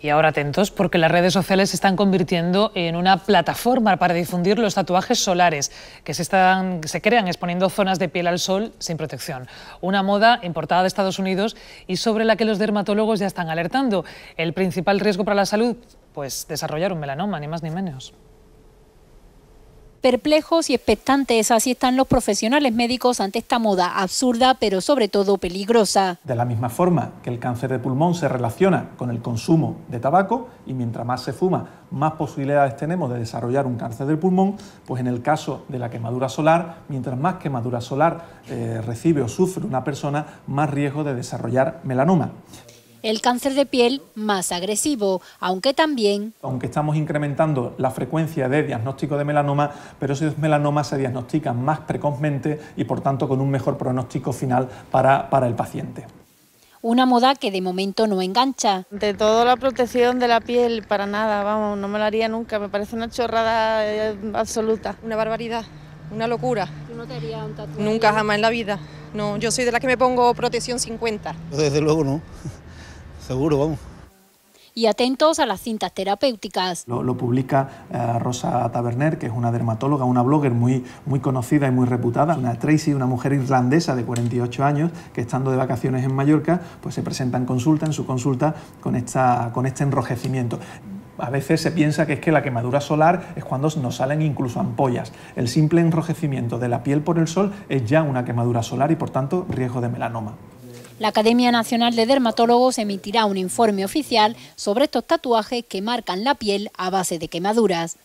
Y ahora atentos porque las redes sociales se están convirtiendo en una plataforma para difundir los tatuajes solares que se, crean exponiendo zonas de piel al sol sin protección. Una moda importada de Estados Unidos y sobre la que los dermatólogos ya están alertando. El principal riesgo para la salud, pues desarrollar un melanoma, ni más ni menos. Perplejos y expectantes, así están los profesionales médicos ante esta moda absurda, pero sobre todo peligrosa. De la misma forma que el cáncer de pulmón se relaciona con el consumo de tabaco y mientras más se fuma, más posibilidades tenemos de desarrollar un cáncer de pulmón, pues en el caso de la quemadura solar, mientras más quemadura solar eh, recibe o sufre una persona, más riesgo de desarrollar melanoma el cáncer de piel más agresivo, aunque también... Aunque estamos incrementando la frecuencia de diagnóstico de melanoma, pero esos melanomas se diagnostican más precozmente y por tanto con un mejor pronóstico final para, para el paciente una moda que de momento no engancha. De toda la protección de la piel, para nada, vamos, no me la haría nunca, me parece una chorrada eh, absoluta. Una barbaridad, una locura. no te un tatuaje? Nunca, jamás en la vida. No, yo soy de las que me pongo protección 50. Desde luego no seguro, vamos y atentos a las cintas terapéuticas. Lo, publica eh, Rosa Taberner, que es una dermatóloga, una blogger muy, muy conocida y muy reputada, una Tracy, una mujer irlandesa de 48 años, que estando de vacaciones en Mallorca, pues se presenta en consulta, en su consulta, con, con este enrojecimiento. A veces se piensa que es que la quemadura solar es cuando nos salen incluso ampollas. El simple enrojecimiento de la piel por el sol es ya una quemadura solar y por tanto riesgo de melanoma. La Academia Nacional de Dermatólogos emitirá un informe oficial sobre estos tatuajes que marcan la piel a base de quemaduras.